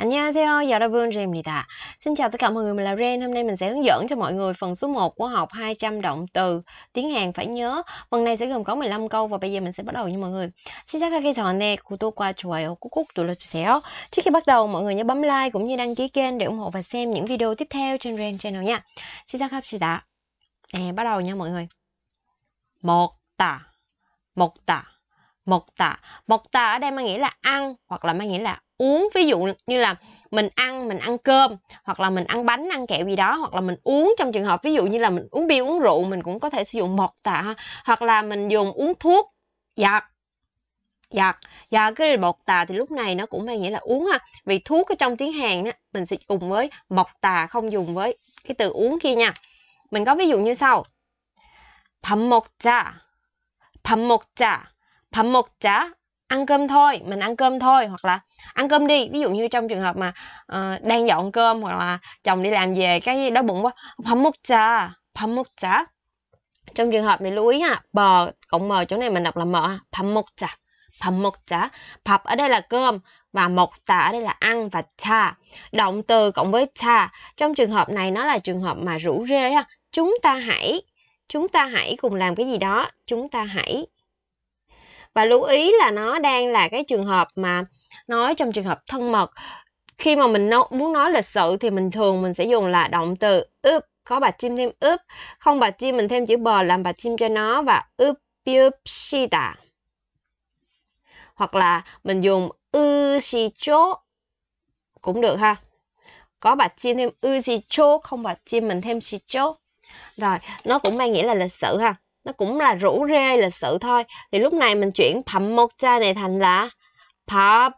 안녕하세요, 여러분, Rem입니다. Xin chào tất cả mọi người, mình là Ren. Hôm nay mình sẽ hướng dẫn cho mọi người phần số 1 của học 200 động từ tiếng Hàn phải nhớ. Phần này sẽ gồm có 15 câu và bây giờ mình sẽ bắt đầu nha mọi người. 시작하기 전에 구독과 좋아요 꾹꾹 눌러주세요. Trước khi bắt đầu, mọi người nhớ bấm like cũng như đăng ký kênh để ủng hộ và xem những video tiếp theo trên Ren Channel nha. 시작합시다. Nè, bắt đầu nha mọi người. 먹다, 먹다, 먹다. 먹다 ở đây mang nghĩa là ăn hoặc là mang nghĩa là uống ví dụ như là mình ăn mình ăn cơm hoặc là mình ăn bánh ăn kẹo gì đó hoặc là mình uống trong trường hợp ví dụ như là mình uống bia uống rượu mình cũng có thể sử dụng mật tạ hoặc là mình dùng uống thuốc giặt giặt và cái bột tà thì lúc này nó cũng mang nghĩa là uống ha vì thuốc ở trong tiếng Hàn á mình sẽ cùng với mộc tà không dùng với cái từ uống kia nha mình có ví dụ như sau 밥 mộc 밥 먹자 mộc 먹자 ăn cơm thôi mình ăn cơm thôi hoặc là ăn cơm đi ví dụ như trong trường hợp mà uh, đang dọn cơm hoặc là chồng đi làm về cái đói bụng quá pamuk cha pamuk cha trong trường hợp này lưu ý ha bờ cộng m chỗ này mình đọc là mờ. ha pamuk cha pamuk cha pap ở đây là cơm và mộc tà ở đây là ăn và cha động từ cộng với cha trong trường hợp này nó là trường hợp mà rủ rê ha chúng ta hãy chúng ta hãy cùng làm cái gì đó chúng ta hãy và lưu ý là nó đang là cái trường hợp mà nói trong trường hợp thân mật khi mà mình nói, muốn nói lịch sự thì mình thường mình sẽ dùng là động từ ướp có bà chim thêm ướp không bà chim mình thêm chữ bờ làm bà chim cho nó và ướp ướp shida hoặc là mình dùng ư si chố cũng được ha có bà chim thêm ư si chố không bà chim mình thêm si chố rồi nó cũng mang nghĩa là lịch sử ha nó cũng là rủ rê là sự thôi thì lúc này mình chuyển phẩm một cha này thành là 밥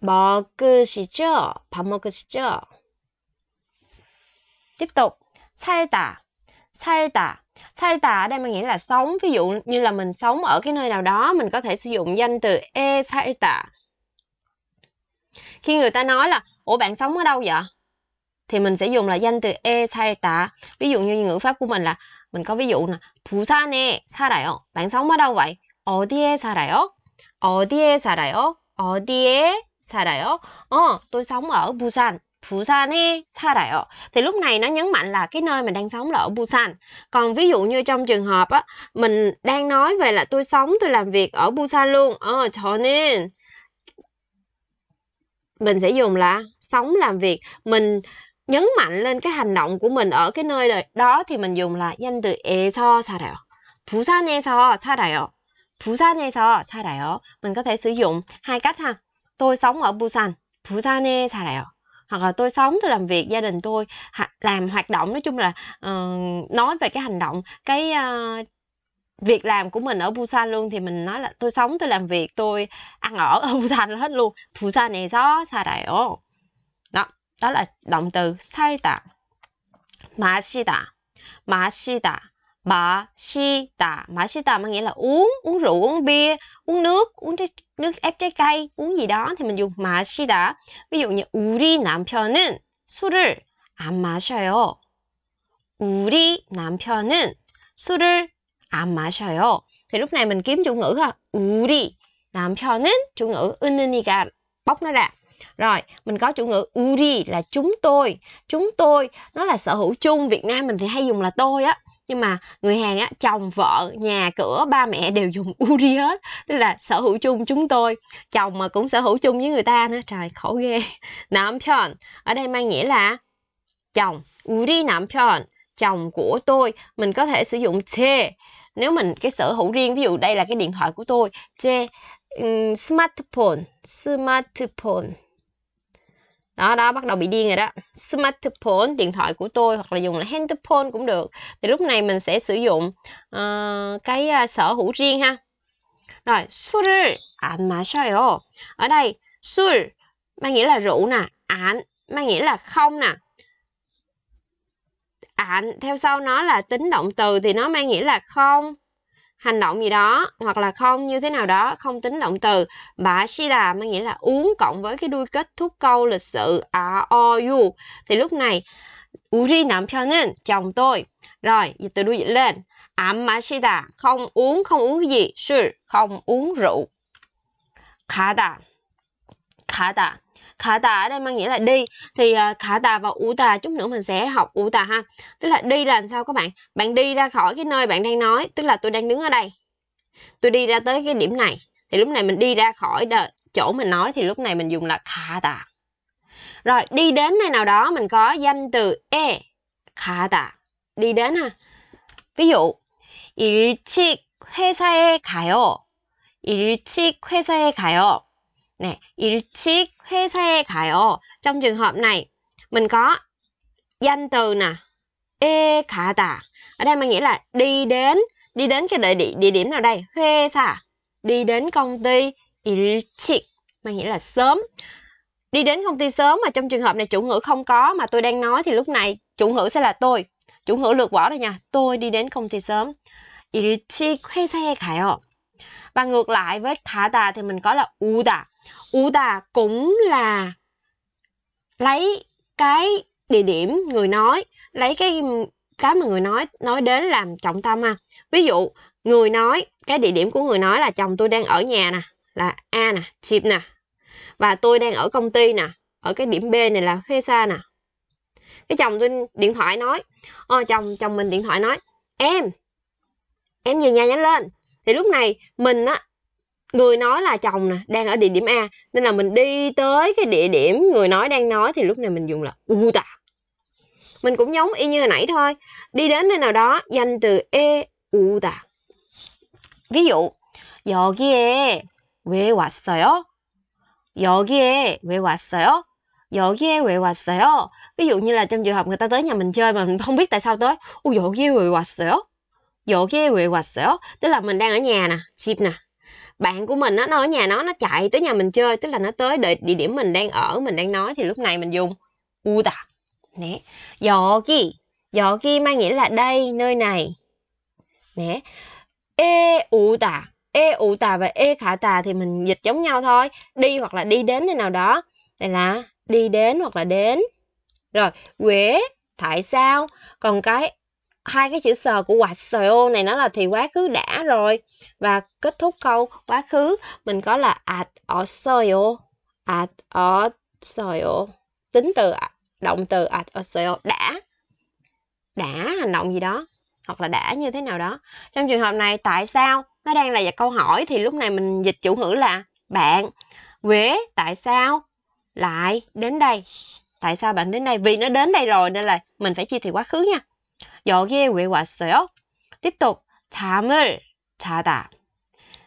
먹으시죠? 밥 먹으시죠? Tiếp tục 살다 살다 살다 ở đây mình nghĩa là sống ví dụ như là mình sống ở cái nơi nào đó mình có thể sử dụng danh từ e 살다 khi người ta nói là ủa bạn sống ở đâu vậy thì mình sẽ dùng là danh từ e 살다 ví dụ như ngữ pháp của mình là mình có ví dụ nè. 부산에 살아요. Bạn sống ở đâu vậy? 어디에 살아요? 어디에 ở đâu? 살아요? Ờ, tôi sống ở Busan. Busan Busan에 살아요. Thì lúc này nó nhấn mạnh là cái nơi mình đang sống là ở Busan. Còn ví dụ như trong trường hợp á, mình đang nói về là tôi sống, tôi làm việc ở Busan luôn. Ờ, cho nên mình sẽ dùng là sống làm việc. Mình nhấn mạnh lên cái hành động của mình ở cái nơi đời đó thì mình dùng là danh từ 에서 살아요. 부산에서 살아요. 부산에서 살아요. Mình có thể sử dụng hai cách ha. Tôi sống ở Busan. 부산에 살아요. Hoặc là tôi sống, tôi làm việc, gia đình tôi làm hoạt động. Nói chung là uh, nói về cái hành động, cái uh, việc làm của mình ở Busan luôn thì mình nói là tôi sống, tôi làm việc, tôi ăn ở ở Busan hết luôn. 부산에서 살아요. đó là động từ 살다 마시다 마시다 마시다 마시다 mà nghĩa là uống uống rượu uống bia uống nước uống trái, nước ép trái cây uống gì đó thì mình dùng 마시다 ví dụ như 우리 남편은 술을 안 마셔요 우리 남편은 술을 안 마셔요 thì lúc này mình kiếm chủ ngữ ha 우리 남편은 chủ ngữ 은은이가 bóc nó ra Rồi, mình có chủ ngữ uri là chúng tôi. Chúng tôi nó là sở hữu chung, Việt Nam mình thì hay dùng là tôi á. Nhưng mà người Hàn á, chồng, vợ, nhà, cửa, ba mẹ đều dùng uri hết. Tức là sở hữu chung chúng tôi. Chồng mà cũng sở hữu chung với người ta nữa. Trời, khổ ghê. 남편. Ở đây mang nghĩa là chồng. 우리 남편. Chồng của tôi. Mình có thể sử dụng chê. Nếu mình cái sở hữu riêng, ví dụ đây là cái điện thoại của tôi. chê um, smartphone. Smartphone đó đó bắt đầu bị điên rồi đó smartphone điện thoại của tôi hoặc là dùng là handphone cũng được thì lúc này mình sẽ sử dụng uh, cái uh, sở hữu riêng ha rồi 술을 mà 마셔요 ở đây 술 mang nghĩa là rượu nè 안 mang nghĩa là không nè ạn theo sau nó là tính động từ thì nó mang nghĩa là không hành động gì đó hoặc là không như thế nào đó không tính động từ bà shida mới nghĩa là uống cộng với cái đuôi kết thúc câu lịch sự à, a o u thì lúc này uri nam nên chồng tôi rồi dịch từ đuôi dịch lên amma shida không uống không uống cái gì sư không uống rượu kada kada khả tà ở đây mang nghĩa là đi thì uh, khả tà và u tà chút nữa mình sẽ học u tà ha tức là đi là làm sao các bạn bạn đi ra khỏi cái nơi bạn đang nói tức là tôi đang đứng ở đây tôi đi ra tới cái điểm này thì lúc này mình đi ra khỏi đời, chỗ mình nói thì lúc này mình dùng là khả tà rồi đi đến nơi nào đó mình có danh từ e khả tà đi đến ha ví dụ 일찍 회사에 가요. 일찍 회사에 가요 nè 일찍 회사에 가요 trong trường hợp này mình có danh từ nè e 가다 ở đây mình nghĩa là đi đến đi đến cái địa điểm, địa điểm nào đây huê xà đi đến công ty 일찍 mình nghĩa là sớm đi đến công ty sớm mà trong trường hợp này chủ ngữ không có mà tôi đang nói thì lúc này chủ ngữ sẽ là tôi chủ ngữ lược bỏ rồi nha tôi đi đến công ty sớm 일찍 회사에 가요 và ngược lại với khả thì mình có là u U đà cũng là lấy cái địa điểm người nói, lấy cái cái mà người nói nói đến làm trọng tâm ha. Ví dụ, người nói, cái địa điểm của người nói là chồng tôi đang ở nhà nè, là A nè, chip nè. Và tôi đang ở công ty nè, ở cái điểm B này là huê xa nè. Cái chồng tôi điện thoại nói, ờ, chồng chồng mình điện thoại nói, em, em về nhà nhanh lên. Thì lúc này mình á người nói là chồng nè đang ở địa điểm a nên là mình đi tới cái địa điểm người nói đang nói thì lúc này mình dùng là uta mình cũng giống y như hồi nãy thôi đi đến nơi nào đó danh từ e uta ví dụ 여기에 왜 왔어요? 여기에 왜 왔어요? 여기에 왜 왔어요? Ví dụ như là trong trường hợp người ta tới nhà mình chơi mà mình không biết tại sao tới. Ui, 여기에 왜 왔어요? 여기에 왜 왔어요? Tức là mình đang ở nhà nè, chip nè, bạn của mình á, nó ở nhà nó nó chạy tới nhà mình chơi tức là nó tới địa, địa điểm mình đang ở mình đang nói thì lúc này mình dùng u ta nè 여기 여기 mang nghĩa là đây nơi này nè e u ta e u ta và e khả ta thì mình dịch giống nhau thôi đi hoặc là đi đến nơi nào đó đây là đi đến hoặc là đến rồi quế tại sao còn cái hai cái chữ sờ của ô này nó là thì quá khứ đã rồi và kết thúc câu quá khứ mình có là at osoyo at osoyo tính từ động từ at osoyo đã đã hành động gì đó hoặc là đã như thế nào đó trong trường hợp này tại sao nó đang là câu hỏi thì lúc này mình dịch chủ ngữ là bạn Huế tại sao lại đến đây tại sao bạn đến đây vì nó đến đây rồi nên là mình phải chia thì quá khứ nha 여기에 왜 왔어요? 띠똑 잠을 자다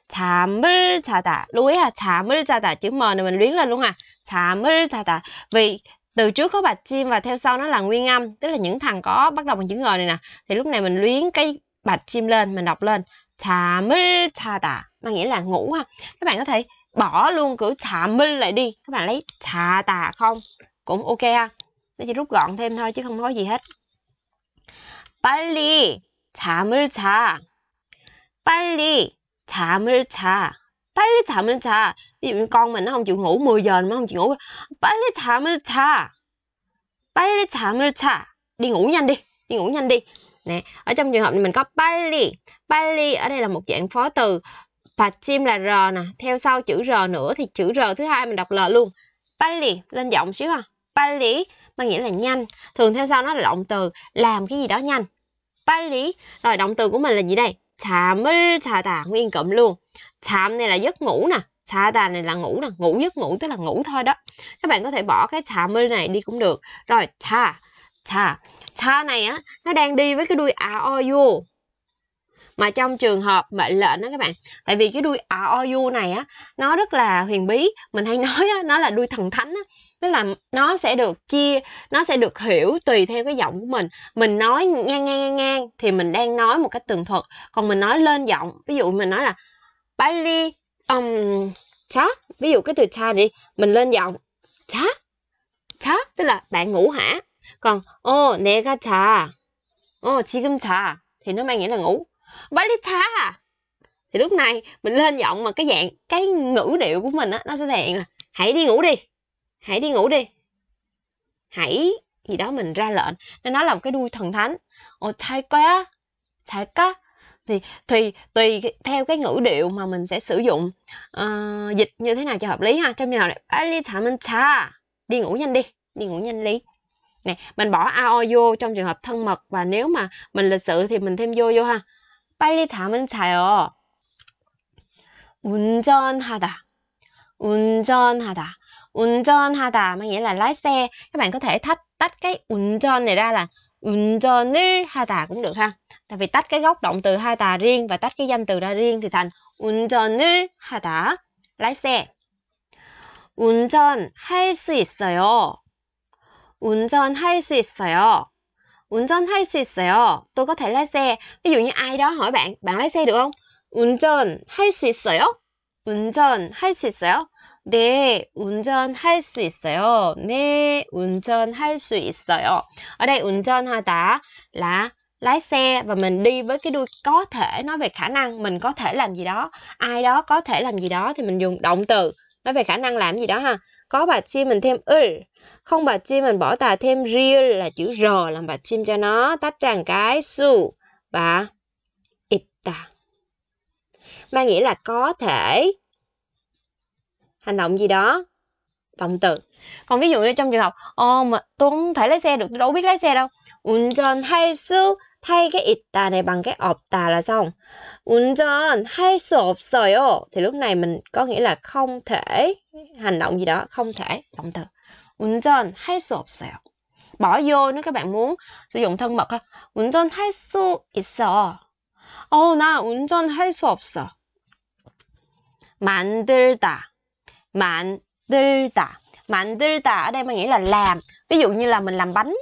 잠을 자다 lưu 잠을 자다 chữ m này mình luyến lên luôn ha 잠을 자다 vì từ trước có bạch chim và theo sau nó là nguyên âm tức là những thằng có bắt đầu bằng chữ g này nè thì lúc này mình luyến cái bạch chim lên mình đọc lên 잠을 자다 mang nghĩa là ngủ ha các bạn có thể bỏ luôn cử 잠을 lại đi các bạn lấy 자다 không cũng ok ha nó chỉ rút gọn thêm thôi chứ không có gì hết 빨리 잠을 자. 빨리 잠을 자. 빨리 잠을 자. Ví dụ không chịu ngủ 10 giờ mà không chịu ngủ. 빨리 잠을 자. 빨리 잠을 자. Đi ngủ nhanh đi, đi ngủ nhanh đi. Nè, ở trong trường hợp này mình có 빨리. 빨리 ở đây là một dạng phó từ. 받침 là r nè, theo sau chữ r nữa thì chữ r thứ hai mình đọc l luôn. 빨리 lên giọng xíu ha. 빨리 có nghĩa là nhanh thường theo sau nó là động từ làm cái gì đó nhanh lý rồi động từ của mình là gì đây mư 잠을 tà nguyên cụm luôn 잠 này là giấc ngủ nè tà này là ngủ nè ngủ giấc ngủ tức là ngủ thôi đó các bạn có thể bỏ cái mư này đi cũng được rồi 자자자 này á nó đang đi với cái đuôi u mà trong trường hợp mệnh lệnh đó các bạn tại vì cái đuôi u này á nó rất là huyền bí mình hay nói á, nó là đuôi thần thánh á tức là nó sẽ được chia nó sẽ được hiểu tùy theo cái giọng của mình mình nói ngang ngang ngang ngang thì mình đang nói một cách tường thuật còn mình nói lên giọng ví dụ mình nói là 빨리 um chá ví dụ cái từ cha đi mình lên giọng chá chá tức là bạn ngủ hả còn ô oh, 내가 자 ô oh, 지금 자 thì nó mang nghĩa là ngủ 빨리 자 thì lúc này mình lên giọng mà cái dạng cái ngữ điệu của mình á nó sẽ thể hiện là hãy đi ngủ đi hãy đi ngủ đi hãy gì đó mình ra lệnh nên nó là một cái đuôi thần thánh ồ thái quá thái quá thì tùy tùy theo cái ngữ điệu mà mình sẽ sử dụng uh, dịch như thế nào cho hợp lý ha trong trường hợp này 빨리 잠은 자 đi ngủ nhanh đi đi ngủ nhanh lý nè mình bỏ ao vô trong trường hợp thân mật và nếu mà mình lịch sự thì mình thêm vô vô ha 빨리 잠은 자요 운전하다 운전하다 운전하다, nghĩa là lái xe. Các bạn có thể thách tách cái 운전 này ra là 운전을 하다 cũng được ha. Tại vì tách cái gốc động từ 하다 riêng và tách cái danh từ ra riêng thì thành 운전을 하다, lái xe. 운전할 수 있어요. 운전할 수 있어요. 운전할 수 있어요. Tôi có thể lái xe. Ví dụ như ai đó hỏi bạn, bạn lái xe được không? 운전할 수 있어요? 운전할 수 있어요? 네, 운전할 수 있어요. 네, 운전할 수 있어요. Ở đây 운전하다 là lái xe và mình đi với cái đuôi có thể nói về khả năng mình có thể làm gì đó. Ai đó có thể làm gì đó thì mình dùng động từ nói về khả năng làm gì đó ha. Có bà chim mình thêm ul, không bà chim mình bỏ tà thêm real là chữ r làm bà chim cho nó tách ra cái su và itta. Mang nghĩa là có thể hành động gì đó động từ còn ví dụ như trong trường học ồ ờ, mà tôi không thể lái xe được tôi đâu biết lái xe đâu 운전 할수 thay cái tà này bằng cái ọp tà là xong 운전 할수 없어요 thì lúc này mình có nghĩa là không thể hành động gì đó không thể động từ 운전 할수 없어요 bỏ vô nếu các bạn muốn sử dụng thân mật ha 운전 할수 있어 어나 운전 할수 없어 만들다 만들다 만들다 ở đây mình nghĩ là làm ví dụ như là mình làm bánh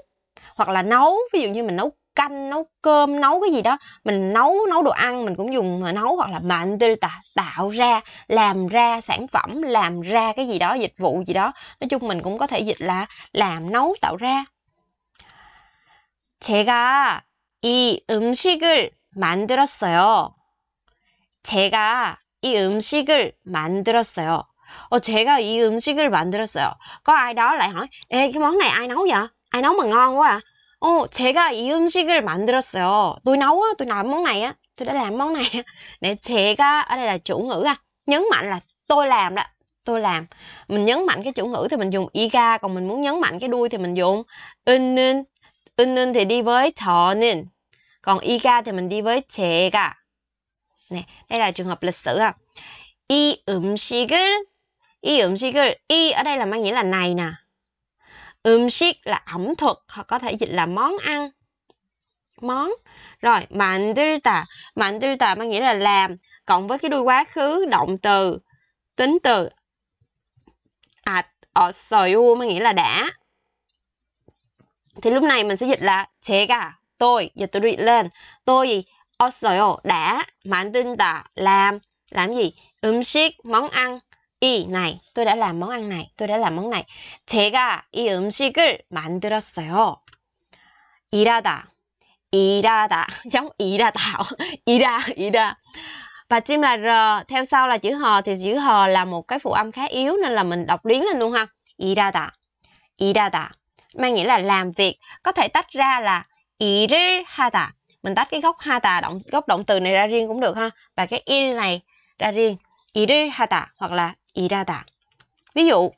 hoặc là nấu ví dụ như mình nấu canh nấu cơm nấu cái gì đó mình nấu nấu đồ ăn mình cũng dùng nấu hoặc là mandelta tạo ra làm ra sản phẩm làm ra cái gì đó dịch vụ gì đó nói chung mình cũng có thể dịch là làm nấu tạo ra 제가 이 음식을 만들었어요. 제가 이 음식을 만들었어요. Ồ, 제가 이 음식을 만들었어요. Có ai đó lại hỏi, Ê, cái món này ai nấu vậy? Ai nấu mà ngon quá à? Ồ, 제가 이 음식을 만들었어요. Tôi nấu á, tôi làm món này á. Tôi đã làm món này á. Để 제가, ở đây là chủ ngữ à. Nhấn mạnh là tôi làm đó tôi làm mình nhấn mạnh cái chủ ngữ thì mình dùng iga còn mình muốn nhấn mạnh cái đuôi thì mình dùng in in in in thì đi với thọ nên còn iga thì mình đi với chega à. nè đây là trường hợp lịch sử à 이 음식을 이 음식을 이 ở đây là mang nghĩa là này nè 음식 là ẩm thực hoặc có thể dịch là món ăn món rồi 만들다 만들다 mang nghĩa là làm cộng với cái đuôi quá khứ động từ tính từ ạt à, ở soyu mang nghĩa là đã thì lúc này mình sẽ dịch là cả tôi dịch tôi dịch lên tôi gì ở soyu đã 만든다 làm làm gì ẩm 음식 món ăn 이 này, tôi đã làm món ăn này, tôi đã làm món này. 제가 이 음식을 만들었어요. 일하다, 일하다, giống 일하다, 일하, 일하. Và chim là R, theo sau là chữ hò thì chữ hò là một cái phụ âm khá yếu nên là mình đọc liến lên luôn ha. 일하다, 일하다. Mang nghĩa là làm việc, có thể tách ra là 일을 하다. Mình tách cái gốc 하다, động, gốc động từ này ra riêng cũng được ha. Và cái il này ra riêng. 일을 하다 hoặc là 일하다. 요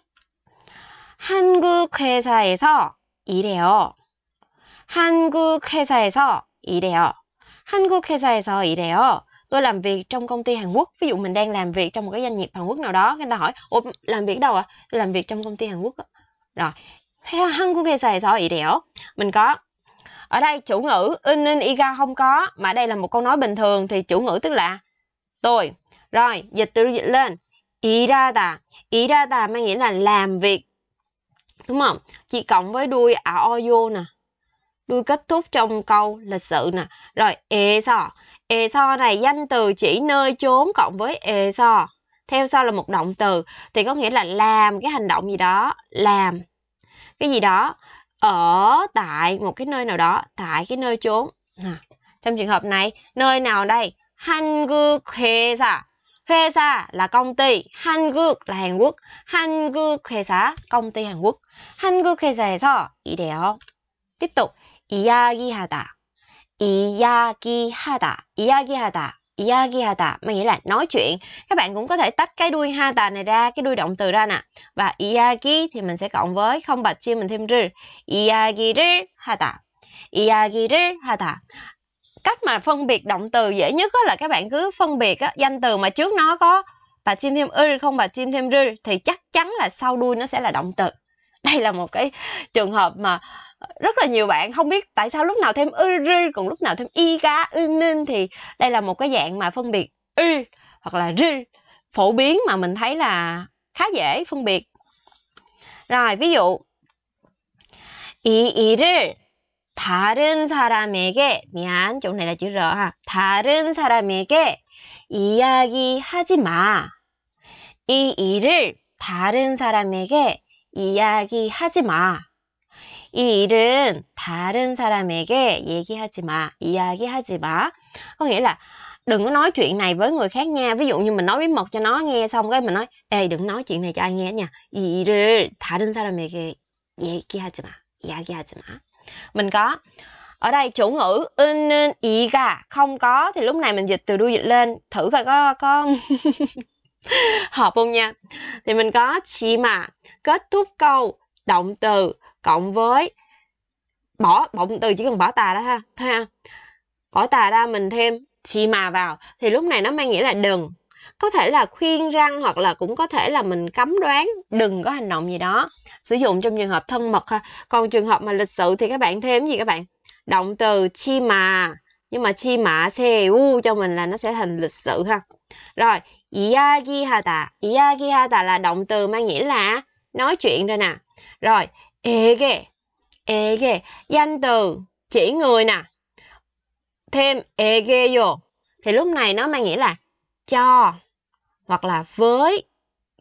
한국 회사에서 일해요. 한국 회사에서 일해요. 한국 회사에서 일해요. Tôi làm việc trong công ty Hàn Quốc. Ví dụ mình đang làm việc trong một cái doanh nghiệp Hàn Quốc nào đó, người ta hỏi, "Ủa làm việc đâu ạ?" À? làm việc trong công ty Hàn Quốc. Rồi. Hàn Quốc 한국 회사에서 일해요. Mình có ở đây chủ ngữ in in iga không có mà đây là một câu nói bình thường thì chủ ngữ tức là tôi rồi dịch từ dịch lên 일하다. 일하다 mang nghĩa là làm việc. Đúng không? Chị cộng với đuôi o aoyo nè. Đuôi kết thúc trong câu lịch sự nè. Rồi eso. Eso này danh từ chỉ nơi chốn cộng với eso. Theo sau là một động từ thì có nghĩa là làm cái hành động gì đó, làm cái gì đó ở tại một cái nơi nào đó, tại cái nơi chốn. À. Trong trường hợp này, nơi nào đây? Hanguk hesa 회사 là công ty, 한국 là Hàn Quốc, 한국 회사 công ty Hàn Quốc. Hàn Quốc 한국 회사에서 일해요. tiếp tục 이야기하다, 이야기하다, 이야기하다. 이야기하다 mà nghĩa là nói chuyện các bạn cũng có thể tách cái đuôi ha tà này ra cái đuôi động từ ra nè và 이야기 thì mình sẽ cộng với không bạch chia mình thêm r 이야기를 하다 이야기를 하다 cách mà phân biệt động từ dễ nhất là các bạn cứ phân biệt á, danh từ mà trước nó có bà chim thêm ư không bà chim thêm rư thì chắc chắn là sau đuôi nó sẽ là động từ đây là một cái trường hợp mà rất là nhiều bạn không biết tại sao lúc nào thêm ư rư còn lúc nào thêm y ga ư nin thì đây là một cái dạng mà phân biệt ư hoặc là rư phổ biến mà mình thấy là khá dễ phân biệt rồi ví dụ 이 일을 다른 사람에게 미안 chỗ này là 다른 사람에게 이야기하지 마. 이 일을 다른 사람에게 이야기하지 마. 이 일은 다른 사람에게 얘기하지 마, 이야기하지 마. Có nghĩa là đừng có nói chuyện này với người khác nha. Ví dụ như mình nói bí mật cho nó nghe xong cái mình nói Ê đừng nói chuyện này cho ai nghe nha. 이 일을 다른 사람에게 얘기하지 마, 이야기하지 마. mình có ở đây chủ ngữ in ý gà không có thì lúc này mình dịch từ đuôi dịch lên thử coi có có hợp không nha thì mình có chỉ mà kết thúc câu động từ cộng với bỏ động từ chỉ cần bỏ tà đó ha thôi ha bỏ tà ra mình thêm chỉ mà vào thì lúc này nó mang nghĩa là đừng có thể là khuyên răng hoặc là cũng có thể là mình cấm đoán đừng có hành động gì đó sử dụng trong trường hợp thân mật ha còn trường hợp mà lịch sự thì các bạn thêm gì các bạn động từ chi mà nhưng mà chi mà xe u cho mình là nó sẽ thành lịch sự ha rồi hata iagihata hata là động từ mang nghĩa là nói chuyện rồi nè rồi ege ege danh từ chỉ người nè thêm ege vô thì lúc này nó mang nghĩa là cho hoặc là với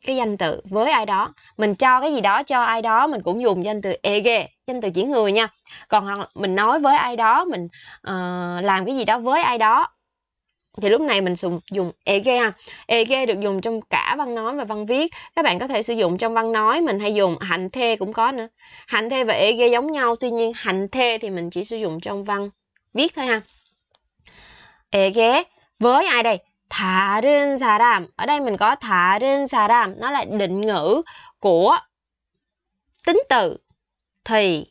cái danh từ với ai đó mình cho cái gì đó cho ai đó mình cũng dùng danh từ ege danh từ chỉ người nha còn mình nói với ai đó mình uh, làm cái gì đó với ai đó thì lúc này mình dùng dùng e ege ha ege được dùng trong cả văn nói và văn viết các bạn có thể sử dụng trong văn nói mình hay dùng hành thê cũng có nữa hành thê và ege giống nhau tuy nhiên hành thê thì mình chỉ sử dụng trong văn viết thôi ha ege với ai đây 다른 사람 ở đây mình có 다른 사람 nó là định ngữ của tính từ thì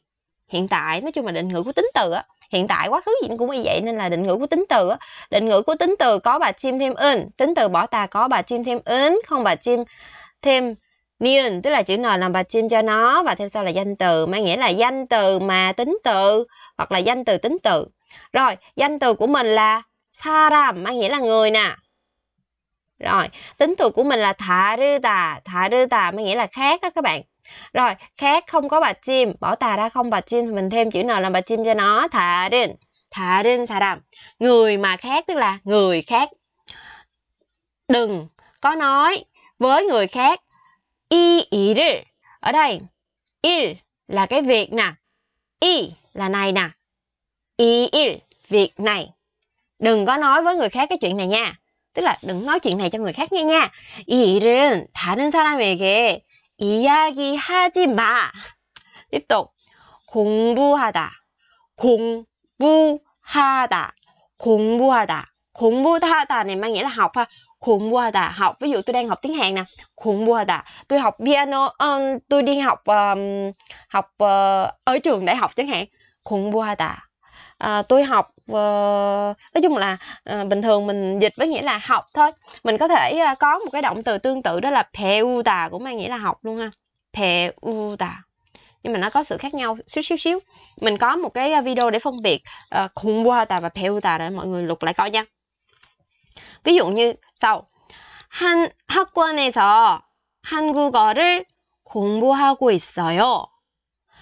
hiện tại nói chung là định ngữ của tính từ á hiện tại quá khứ gì cũng như vậy nên là định ngữ của tính từ á định ngữ của tính từ có bà chim thêm in tính từ bỏ ta có bà chim thêm in không bà chim thêm niên tức là chữ n làm bà chim cho nó và theo sau là danh từ mang nghĩa là danh từ mà tính từ hoặc là danh từ tính từ rồi danh từ của mình là saram mang nghĩa là người nè rồi, tính từ của mình là thả rư tà, thả rư tà mới nghĩa là khác đó các bạn. Rồi, khác không có bà chim, bỏ tà ra không bà chim thì mình thêm chữ nào làm bà chim cho nó. Thả rinh, thả rinh xà đàm. Người mà khác tức là người khác. Đừng có nói với người khác. Y, ý, rư. Ở đây, il là cái việc nè. Y là này nè. Y, il, việc này. Đừng có nói với người khác cái chuyện này nha tức là đừng nói chuyện này cho người khác nghe nha. 이 일은 다른 사람에게 이야기하지 마. tiếp tục 공부하다 공부하다 공부하다 공부하다 này mang nghĩa là học ha 공부하다 học ví dụ tôi đang học tiếng Hàn nè 공부하다 tôi học piano um, tôi đi học um, học uh, ở trường đại học chẳng hạn 공부하다 uh, tôi học uh, nói chung là uh, bình thường mình dịch với nghĩa là học thôi mình có thể uh, có một cái động từ tương tự đó là peuta cũng mang nghĩa là học luôn ha peuta nhưng mà nó có sự khác nhau xíu xíu xíu mình có một cái video để phân biệt uh, qua tà và peo tà để mọi người lục lại coi nha ví dụ như sau 한 학원에서 한국어를 공부하고 있어요.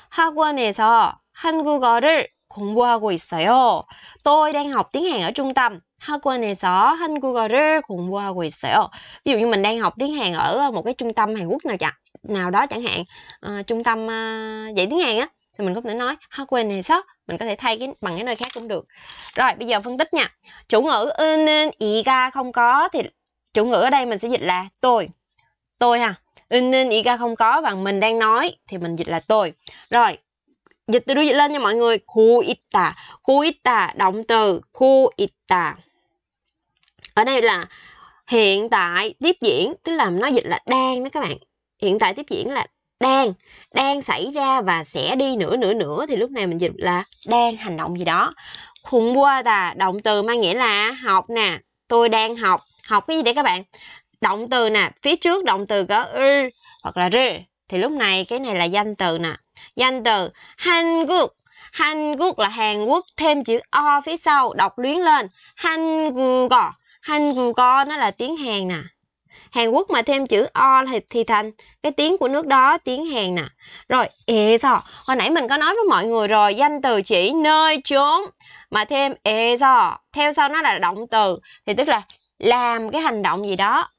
학원에서 한국어를 공부하고 있어요. Tôi đang học tiếng Hàn ở trung tâm. 학원에서 한국어를 공부하고 있어요. Ví dụ như mình đang học tiếng Hàn ở ờ, một cái trung tâm Hàn Quốc nào chẳng nào đó chẳng hạn, uh, trung tâm uh, dạy tiếng Hàn á thì mình có thể nói 학원에서 mình có thể thay cái bằng cái nơi khác cũng được. Rồi bây giờ phân tích nha. Chủ ngữ 은은 이가 không có thì chủ ngữ ở đây mình sẽ dịch là tôi. Tôi ha. 은은 이가 không có và mình đang nói thì mình dịch là tôi. Rồi, dịch từ đuôi dịch lên cho mọi người khu ita khu ita động từ khu ita ở đây là hiện tại tiếp diễn tức là nó dịch là đang đó các bạn hiện tại tiếp diễn là đang đang xảy ra và sẽ đi nữa nữa nữa thì lúc này mình dịch là đang hành động gì đó khủng qua tà động từ mang nghĩa là học nè tôi đang học học cái gì đấy các bạn động từ nè phía trước động từ có ư hoặc là r thì lúc này cái này là danh từ nè danh từ Hàn Quốc Hàn Quốc là Hàn Quốc thêm chữ O phía sau đọc luyến lên Hàn Quốc Hàn Quốc nó là tiếng Hàn nè Hàn Quốc mà thêm chữ O thì, thì thành cái tiếng của nước đó tiếng Hàn nè rồi ê sao hồi nãy mình có nói với mọi người rồi danh từ chỉ nơi chốn mà thêm ê sao theo sau nó là động từ thì tức là làm cái hành động gì đó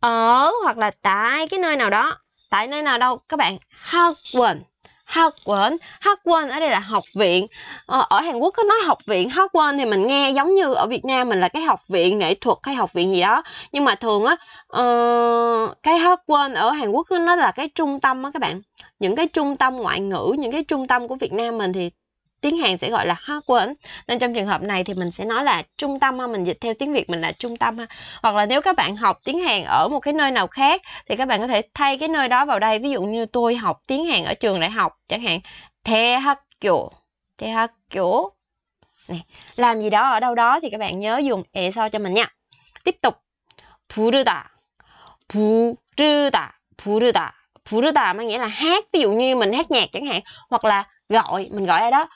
ở hoặc là tại cái nơi nào đó tại nơi nào đâu các bạn Harvard Harvard Harvard ở đây là học viện ờ, ở Hàn Quốc có nói học viện Harvard thì mình nghe giống như ở Việt Nam mình là cái học viện nghệ thuật hay học viện gì đó nhưng mà thường á uh, cái Harvard ở Hàn Quốc nó là cái trung tâm á các bạn những cái trung tâm ngoại ngữ những cái trung tâm của Việt Nam mình thì tiếng Hàn sẽ gọi là ha quẩn nên trong trường hợp này thì mình sẽ nói là trung tâm ha mình dịch theo tiếng Việt mình là trung tâm ha hoặc là nếu các bạn học tiếng Hàn ở một cái nơi nào khác thì các bạn có thể thay cái nơi đó vào đây ví dụ như tôi học tiếng Hàn ở trường đại học chẳng hạn 대학교 대학교 này làm gì đó ở đâu đó thì các bạn nhớ dùng e sau cho mình nha tiếp tục 부르다 부르다 부르다 부르다 mang nghĩa là hát ví dụ như mình hát nhạc chẳng hạn hoặc là gọi mình gọi ai đó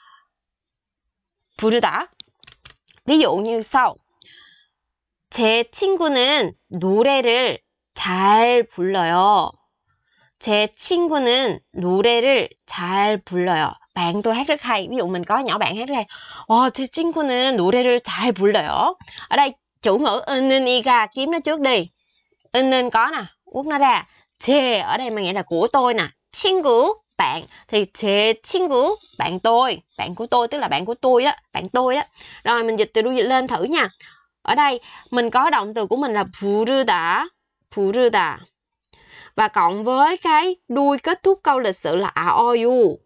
부르다. 리 용일서. 제 친구는 노래를 잘 불러요. 제 친구는 노래를 잘 불러요. bạn tôi hát rất hay ví dụ mình có nhỏ bạn hát rất hay oh, thì 친구는 노래를 잘 불러요 ở đây chủ ngữ inen iga kiếm nó trước đi inen có nè uống nó ra 제 ở đây mà nghĩa là của tôi nè 친구 bạn thì 제 친구 bạn tôi bạn của tôi tức là bạn của tôi đó bạn tôi đó rồi mình dịch từ đuôi dịch lên thử nha ở đây mình có động từ của mình là 부르다 부르다 và cộng với cái đuôi kết thúc câu lịch sự là aoyu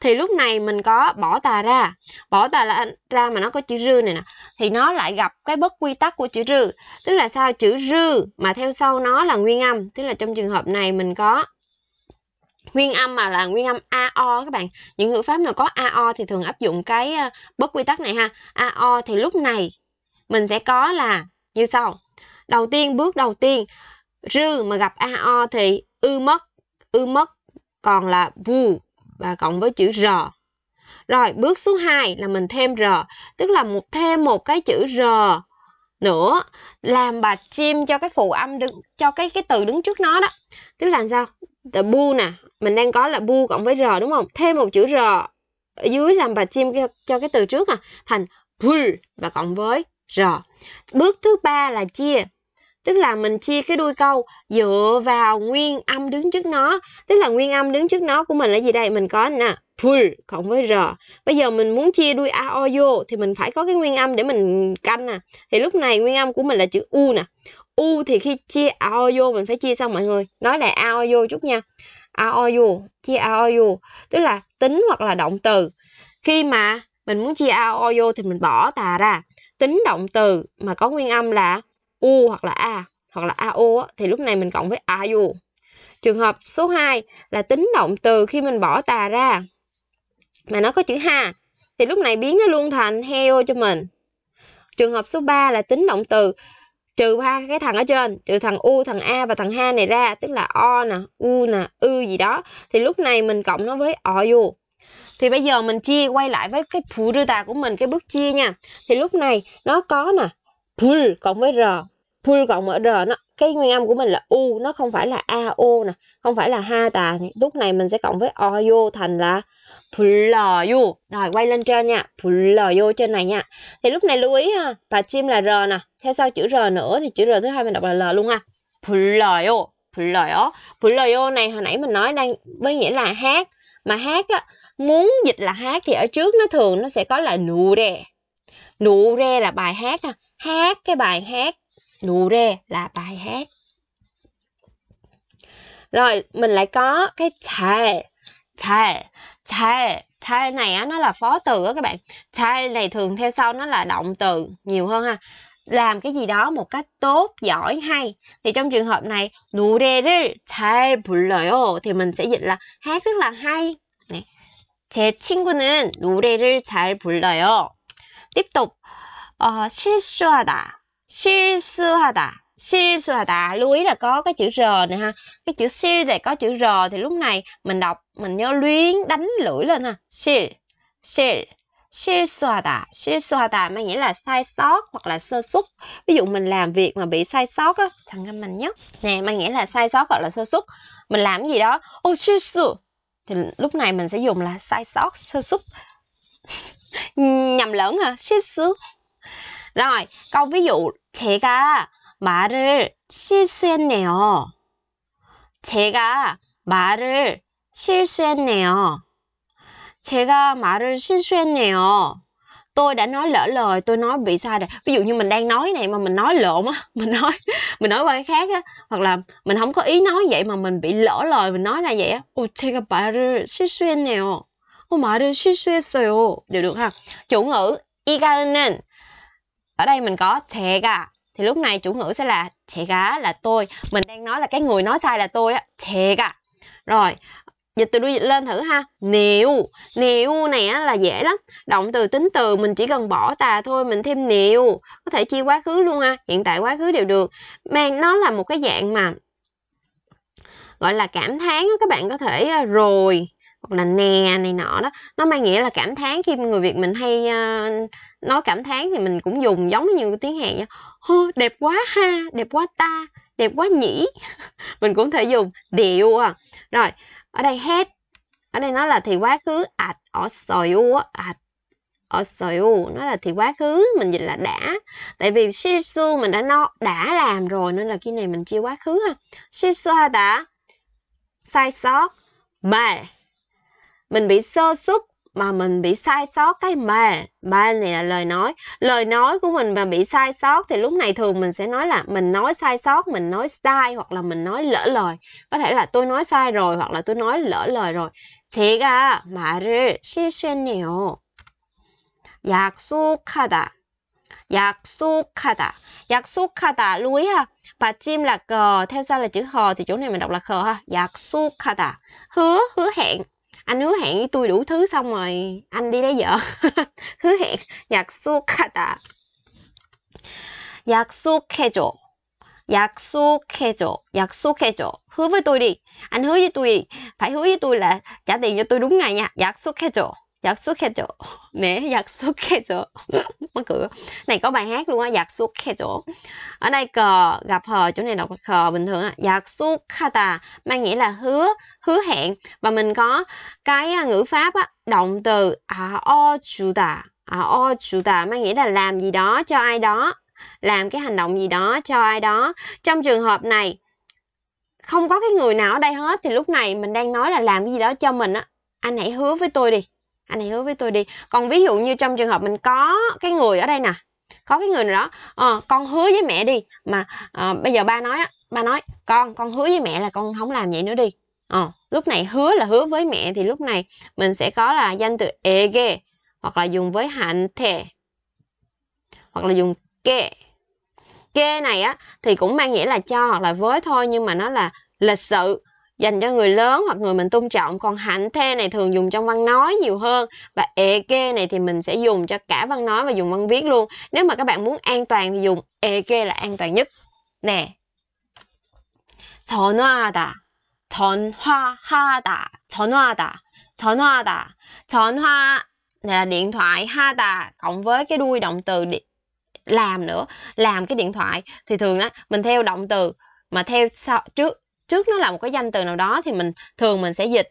thì lúc này mình có bỏ tà ra bỏ tà là ra mà nó có chữ rư này nè thì nó lại gặp cái bất quy tắc của chữ rư tức là sao chữ rư mà theo sau nó là nguyên âm tức là trong trường hợp này mình có nguyên âm mà là nguyên âm AO các bạn những ngữ pháp nào có AO thì thường áp dụng cái ờ, bất quy tắc này ha AO thì lúc này mình sẽ có là như sau đầu tiên bước đầu tiên rư mà gặp AO thì ư mất ư mất còn là vu và cộng với chữ r rồi bước số 2 là mình thêm r tức là một thêm một cái chữ r nữa làm bạch chim cho cái phụ âm đứng cho cái cái từ đứng trước nó đó tức là sao the bu nè mình đang có là bu cộng với r đúng không thêm một chữ r ở dưới làm bà chim cho cái từ trước à thành pull và cộng với r bước thứ ba là chia tức là mình chia cái đuôi câu dựa vào nguyên âm đứng trước nó tức là nguyên âm đứng trước nó của mình là gì đây mình có nè pull cộng với r bây giờ mình muốn chia đuôi a o vô thì mình phải có cái nguyên âm để mình canh nè à. thì lúc này nguyên âm của mình là chữ u nè u thì khi chia a o vô mình phải chia xong mọi người nói là a o vô chút nha aoyu chia aoyu tức là tính hoặc là động từ khi mà mình muốn chia aoyu thì mình bỏ tà ra tính động từ mà có nguyên âm là u hoặc là a hoặc là ao thì lúc này mình cộng với ayu trường hợp số 2 là tính động từ khi mình bỏ tà ra mà nó có chữ ha thì lúc này biến nó luôn thành heo cho mình trường hợp số 3 là tính động từ trừ ba cái thằng ở trên trừ thằng u thằng a và thằng h này ra tức là o nè u nè ư gì đó thì lúc này mình cộng nó với o u thì bây giờ mình chia quay lại với cái phụ rư tà của mình cái bước chia nha thì lúc này nó có nè pull cộng với r pull cộng ở r nó cái nguyên âm của mình là u nó không phải là ao nè không phải là ha tà thì lúc này mình sẽ cộng với o vô thành là pull vô rồi quay lên trên nha pull vô trên này nha thì lúc này lưu ý ha và chim là r nè theo sau chữ r nữa thì chữ r thứ hai mình đọc là l luôn ha pull vô pull vô pull vô này hồi nãy mình nói đang với nghĩa là hát mà hát á muốn dịch là hát thì ở trước nó thường nó sẽ có là nụ rè nụ re là bài hát ha hát cái bài hát 노래 là bài hát. Rồi, mình lại có cái 잘, 잘, 잘, 잘 này á, nó là phó từ á các bạn. 잘 này thường theo sau nó là động từ nhiều hơn ha. Làm cái gì đó một cách tốt, giỏi, hay. Thì trong trường hợp này, 노래를 잘 불러요. Thì mình sẽ dịch là hát rất là hay. Này. 제 친구는 노래를 잘 불러요. Tiếp tục, 어, ờ, 실수하다. 실수하다 실수하다 lưu ý là có cái chữ r này ha cái chữ sil này có chữ r thì lúc này mình đọc mình nhớ luyến đánh lưỡi lên ha sil sil 실수하다 실수하다 mà nghĩa là sai sót hoặc là sơ suất ví dụ mình làm việc mà bị sai sót á thằng em mình nhé nè mà nghĩa là sai sót hoặc là sơ suất mình làm cái gì đó ô oh, 실수 thì lúc này mình sẽ dùng là sai sót sơ suất nhầm lẫn hả à. 실수 rồi, câu ví dụ 제가 말을 실수했네요. 제가 말을 실수했네요. 제가 말을 실수했네요. Tôi đã nói lỡ lời, tôi nói bị sai rồi. Ví dụ như mình đang nói này mà mình nói lộn á, mình nói mình nói qua cái khác á, hoặc là mình không có ý nói vậy mà mình bị lỡ lời mình nói ra vậy á. Ồ, 제가 말을 실수했네요. 어, 말을 실수했어요. Đều được ha. Chủ ngữ 이가는 ở đây mình có thề gà thì lúc này chủ ngữ sẽ là thề gà là tôi mình đang nói là cái người nói sai là tôi á thề gà rồi dịch từ đuôi dịch lên thử ha nịu nịu này á, là dễ lắm động từ tính từ mình chỉ cần bỏ tà thôi mình thêm nịu có thể chia quá khứ luôn ha hiện tại quá khứ đều được mang nó là một cái dạng mà gọi là cảm thán các bạn có thể à, rồi hoặc là nè này nọ đó nó mang nghĩa là cảm thán khi người việt mình hay uh, nói cảm thán thì mình cũng dùng giống như tiếng Hàn nha. Hơ, đẹp quá ha, đẹp quá ta, đẹp quá nhỉ. mình cũng thể dùng điệu à. Rồi, ở đây hết. Ở đây nó là thì quá khứ ạt ở soyu ạt ở soyu nó là thì quá khứ mình dịch là đã tại vì shisu mình đã nó đã làm rồi nên là khi này mình chia quá khứ ha shisu đã sai sót mà mình bị sơ suất mà mình bị sai sót cái mà ba này là lời nói lời nói của mình mà bị sai sót thì lúc này thường mình sẽ nói là mình nói sai sót mình nói sai hoặc là mình nói lỡ lời có thể là tôi nói sai rồi hoặc là tôi nói lỡ lời rồi mà 제가 말을 실수했네요 약속하다 약속하다 lưu ý ha và chim là cờ theo sau là chữ hò thì chỗ này mình đọc là khờ ha 약속하다 hứa hứa hẹn anh hứa hẹn với tôi đủ thứ xong rồi anh đi lấy vợ hứa hẹn khe khe chỗ chỗ 약속하다 약속해줘 khe chỗ hứa với tôi đi anh hứa với tôi đi. phải hứa với tôi là trả tiền cho tôi đúng ngày nha chỗ chỗ, 약속해줘. 네, chỗ, mắc cửa. Này có bài hát luôn á, chỗ. Ở đây cờ gặp hờ, chỗ này đọc khờ bình thường á. 약속하다 mang nghĩa là hứa, hứa hẹn. Và mình có cái à, ngữ pháp á, động từ à, o 아어주다. 아어주다 à, mang nghĩa là làm gì đó cho ai đó. Làm cái hành động gì đó cho ai đó. Trong trường hợp này, không có cái người nào ở đây hết thì lúc này mình đang nói là làm cái gì đó cho mình á anh hãy hứa với tôi đi anh hãy hứa với tôi đi còn ví dụ như trong trường hợp mình có cái người ở đây nè có cái người nào đó à, con hứa với mẹ đi mà à, bây giờ ba nói á, ba nói con con hứa với mẹ là con không làm vậy nữa đi à, lúc này hứa là hứa với mẹ thì lúc này mình sẽ có là danh từ ege hoặc là dùng với hạnh thể hoặc là dùng kê kê này á thì cũng mang nghĩa là cho hoặc là với thôi nhưng mà nó là lịch sự dành cho người lớn hoặc người mình tôn trọng còn hạnh the này thường dùng trong văn nói nhiều hơn và ê kê này thì mình sẽ dùng cho cả văn nói và dùng văn viết luôn nếu mà các bạn muốn an toàn thì dùng ê kê là an toàn nhất nè hoa hoa hoa 전화하다 hoa 전화하다 전화하다 hoa này là điện thoại ha tà cộng với cái đuôi động từ đi, làm nữa làm cái điện thoại thì thường á mình theo động từ mà theo sau trước trước nó là một cái danh từ nào đó thì mình thường mình sẽ dịch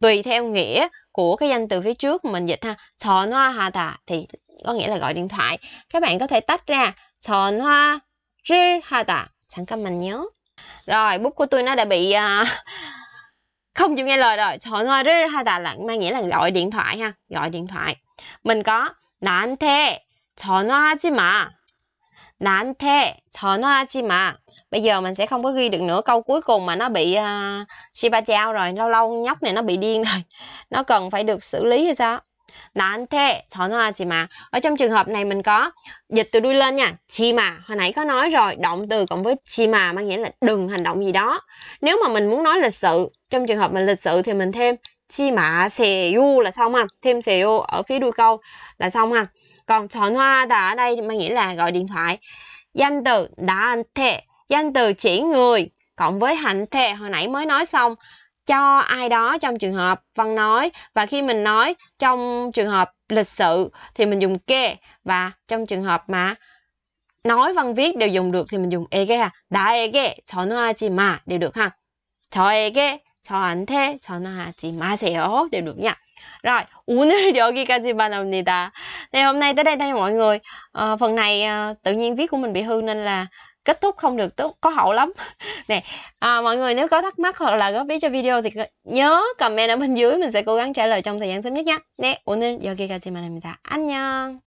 tùy theo nghĩa của cái danh từ phía trước mình dịch ha sò noa hà tà thì có nghĩa là gọi điện thoại các bạn có thể tách ra sò noa rư hà tà sẵn cầm mình nhớ rồi bút của tôi nó đã bị uh, không chịu nghe lời rồi sò noa rư hà tà là mang nghĩa là gọi điện thoại ha gọi điện thoại mình có 나한테 전화하지 마. 나한테 전화하지 마 bây giờ mình sẽ không có ghi được nữa câu cuối cùng mà nó bị uh, shiba chao rồi lâu lâu nhóc này nó bị điên rồi nó cần phải được xử lý hay sao thế 나한테 전화하지 mà Ở trong trường hợp này mình có dịch từ đuôi lên nha. Chi mà, hồi nãy có nói rồi, động từ cộng với chi mà mang nghĩa là đừng hành động gì đó. Nếu mà mình muốn nói lịch sự, trong trường hợp mình lịch sự thì mình thêm chi mà xè yu là xong ha. Thêm xè yu ở phía đuôi câu là xong ha. Còn chọn hoa đã ở đây mang nghĩa là gọi điện thoại. Danh từ đã thế danh từ chỉ người cộng với hạnh thề hồi nãy mới nói xong cho ai đó trong trường hợp văn nói và khi mình nói trong trường hợp lịch sự thì mình dùng ke và trong trường hợp mà nói văn viết đều dùng được thì mình dùng ege ha nó 전화하지 마 đều được ha 저에게 저한테 전화하지 마세요 đều được nha rồi 오늘 여기까지만 합니다 ngày hôm nay tới đây thôi mọi người à, phần này à, tự nhiên viết của mình bị hư nên là kết thúc không được tốt có hậu lắm nè à, mọi người nếu có thắc mắc hoặc là góp ý cho video thì nhớ comment ở bên dưới mình sẽ cố gắng trả lời trong thời gian sớm nhất nhé nè 오늘 여기까지만 anh 안녕